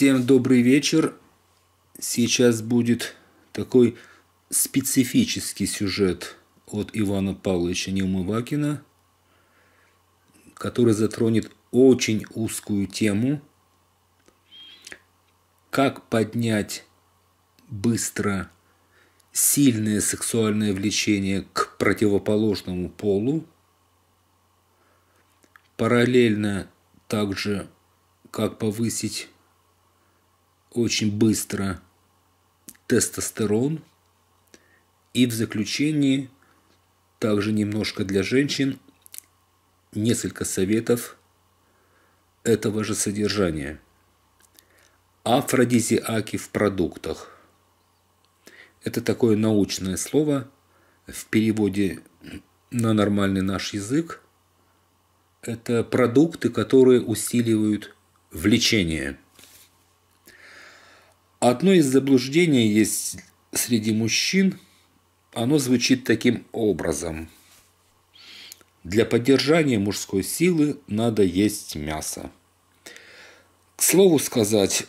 Всем добрый вечер. Сейчас будет такой специфический сюжет от Ивана Павловича Неумывакина, который затронет очень узкую тему, как поднять быстро сильное сексуальное влечение к противоположному полу, параллельно также как повысить очень быстро тестостерон. И в заключении, также немножко для женщин, несколько советов этого же содержания. Афродизиаки в продуктах. Это такое научное слово в переводе на нормальный наш язык. Это продукты, которые усиливают влечение. Одно из заблуждений есть среди мужчин, оно звучит таким образом. Для поддержания мужской силы надо есть мясо. К слову сказать,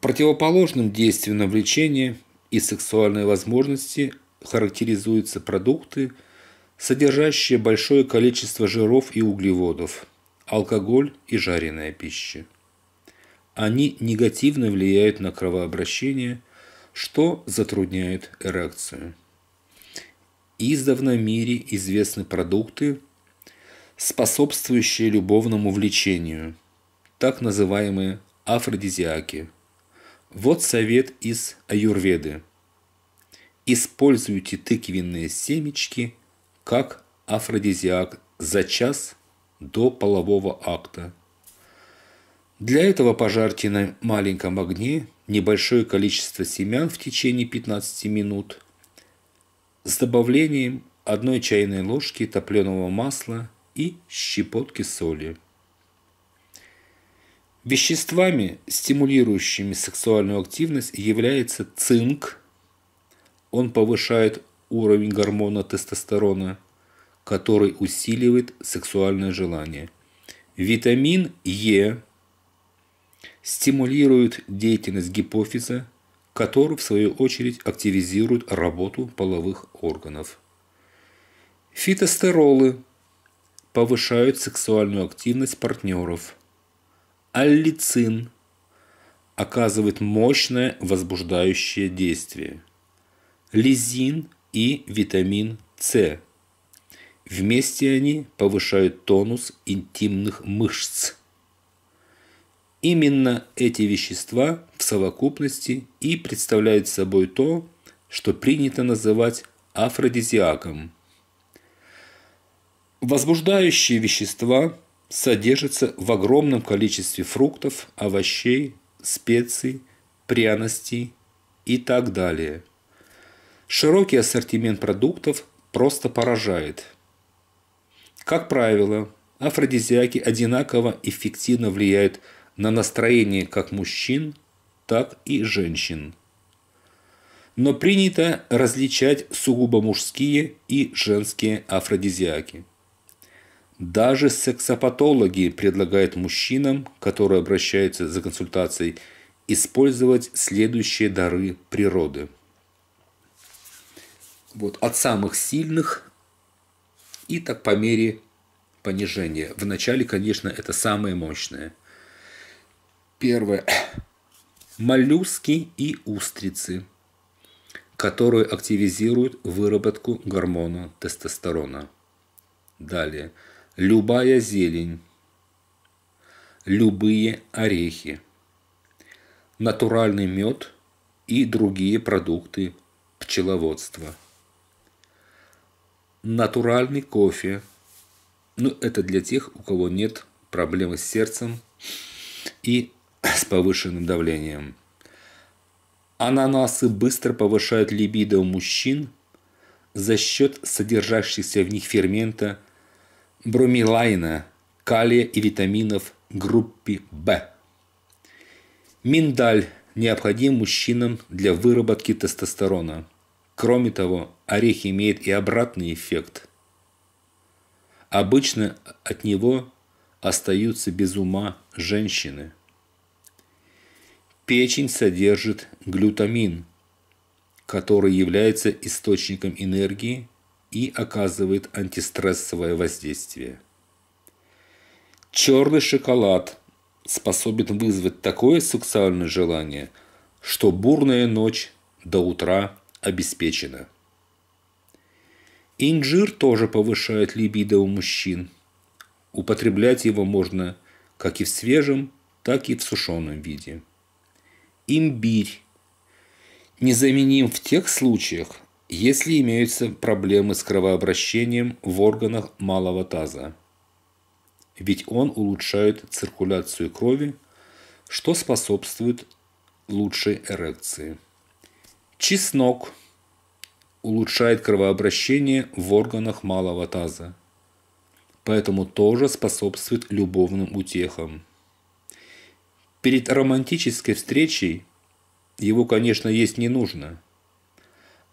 противоположным действием на влечение и сексуальные возможности характеризуются продукты, содержащие большое количество жиров и углеводов, алкоголь и жареная пища они негативно влияют на кровообращение, что затрудняет эрекцию. Издавна в мире известны продукты, способствующие любовному влечению, так называемые афродизиаки. Вот совет из аюрведы. Используйте тыквенные семечки как афродизиак за час до полового акта – для этого пожарьте на маленьком огне небольшое количество семян в течение 15 минут с добавлением 1 чайной ложки топленого масла и щепотки соли. Веществами, стимулирующими сексуальную активность, является цинк. Он повышает уровень гормона тестостерона, который усиливает сексуальное желание. Витамин Е – Стимулируют деятельность гипофиза, который в свою очередь активизирует работу половых органов. Фитостеролы повышают сексуальную активность партнеров. Аллицин оказывает мощное возбуждающее действие. Лизин и витамин С. Вместе они повышают тонус интимных мышц Именно эти вещества в совокупности и представляют собой то, что принято называть афродизиаком. Возбуждающие вещества содержатся в огромном количестве фруктов, овощей, специй, пряностей и так далее. Широкий ассортимент продуктов просто поражает. Как правило, афродизиаки одинаково эффективно влияют на настроение как мужчин, так и женщин. Но принято различать сугубо мужские и женские афродизиаки. Даже сексопатологи предлагают мужчинам, которые обращаются за консультацией, использовать следующие дары природы. Вот от самых сильных и так по мере понижения. Вначале, конечно, это самые мощные – Первое. Моллюски и устрицы, которые активизируют выработку гормона тестостерона. Далее. Любая зелень. Любые орехи. Натуральный мед и другие продукты пчеловодства. Натуральный кофе. Ну, это для тех, у кого нет проблемы с сердцем и с повышенным давлением. Ананасы быстро повышают либидо у мужчин за счет содержащихся в них фермента бромелайна, калия и витаминов группы В. Миндаль необходим мужчинам для выработки тестостерона. Кроме того, орех имеет и обратный эффект. Обычно от него остаются без ума женщины – Печень содержит глютамин, который является источником энергии и оказывает антистрессовое воздействие. Черный шоколад способен вызвать такое сексуальное желание, что бурная ночь до утра обеспечена. Инжир тоже повышает либидо у мужчин. Употреблять его можно как и в свежем, так и в сушеном виде – имбирь. Незаменим в тех случаях, если имеются проблемы с кровообращением в органах малого таза. Ведь он улучшает циркуляцию крови, что способствует лучшей эрекции. Чеснок улучшает кровообращение в органах малого таза, поэтому тоже способствует любовным утехам. Перед романтической встречей его, конечно, есть не нужно.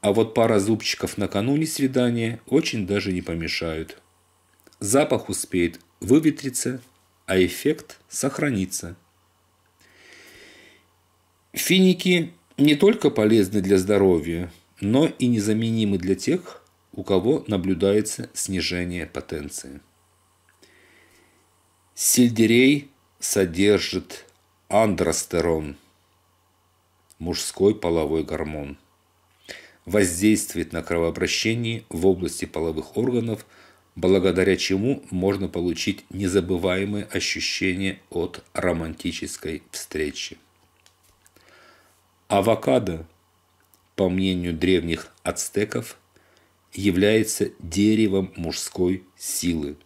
А вот пара зубчиков накануне свидания очень даже не помешают. Запах успеет выветриться, а эффект сохранится. Финики не только полезны для здоровья, но и незаменимы для тех, у кого наблюдается снижение потенции. Сельдерей содержит андростерон, мужской половой гормон, воздействует на кровообращение в области половых органов, благодаря чему можно получить незабываемые ощущения от романтической встречи. Авокадо, по мнению древних ацтеков, является деревом мужской силы.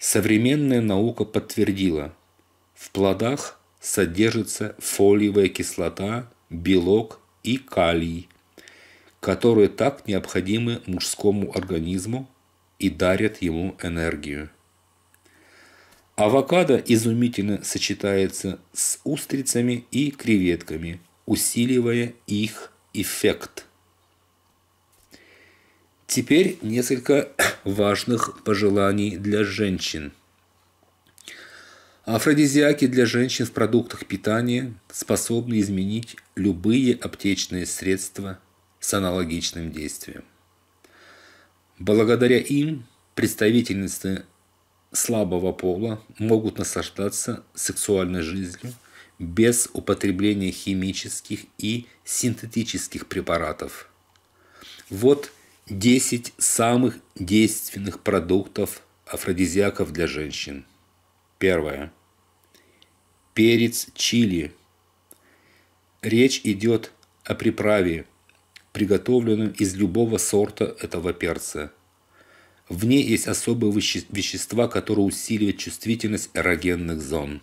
Современная наука подтвердила, в плодах содержится фолиевая кислота, белок и калий, которые так необходимы мужскому организму и дарят ему энергию. Авокадо изумительно сочетается с устрицами и креветками, усиливая их эффект. Теперь несколько важных пожеланий для женщин – Афродизиаки для женщин в продуктах питания способны изменить любые аптечные средства с аналогичным действием. Благодаря им представительницы слабого пола могут наслаждаться сексуальной жизнью без употребления химических и синтетических препаратов. Вот 10 самых действенных продуктов афродизиаков для женщин. Первое перец чили. Речь идет о приправе, приготовленном из любого сорта этого перца. В ней есть особые вещества, которые усиливают чувствительность эрогенных зон.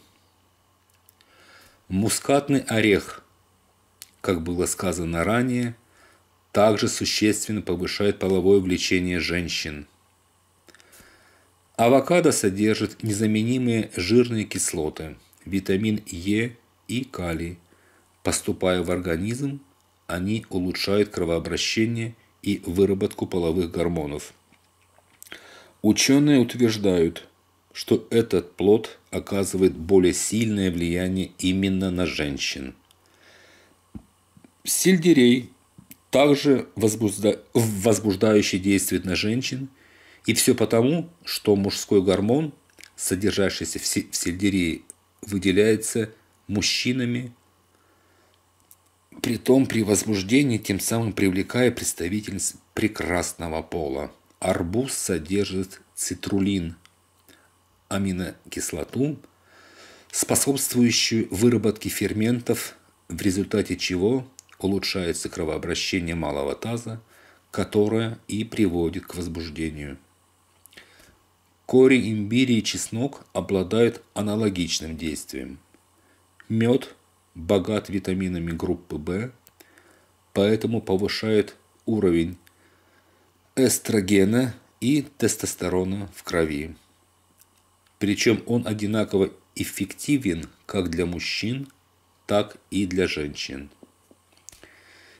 Мускатный орех, как было сказано ранее, также существенно повышает половое влечение женщин. Авокадо содержит незаменимые жирные кислоты – витамин Е и калий. Поступая в организм, они улучшают кровообращение и выработку половых гормонов. Ученые утверждают, что этот плод оказывает более сильное влияние именно на женщин. Сельдерей также возбужда... возбуждающий действует на женщин, и все потому, что мужской гормон, содержащийся в сельдерее выделяется мужчинами, при притом при возбуждении, тем самым привлекая представительниц прекрасного пола. Арбуз содержит цитрулин, аминокислоту, способствующую выработке ферментов, в результате чего улучшается кровообращение малого таза, которое и приводит к возбуждению кори, имбирь и чеснок обладают аналогичным действием. Мед богат витаминами группы В, поэтому повышает уровень эстрогена и тестостерона в крови. Причем он одинаково эффективен как для мужчин, так и для женщин.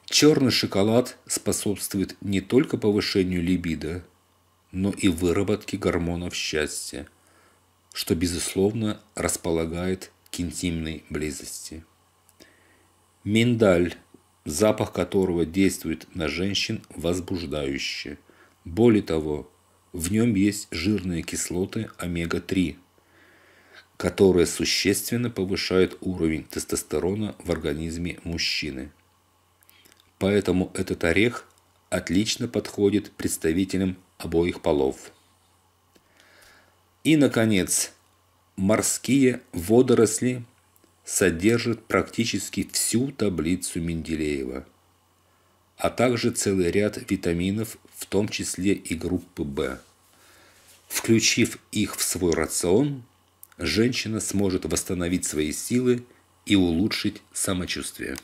Черный шоколад способствует не только повышению либидо, но и выработки гормонов счастья, что, безусловно, располагает к интимной близости. Миндаль, запах которого действует на женщин возбуждающе. Более того, в нем есть жирные кислоты омега-3, которые существенно повышают уровень тестостерона в организме мужчины. Поэтому этот орех отлично подходит представителям обоих полов. И, наконец, морские водоросли содержат практически всю таблицу Менделеева, а также целый ряд витаминов, в том числе и группы В. Включив их в свой рацион, женщина сможет восстановить свои силы и улучшить самочувствие.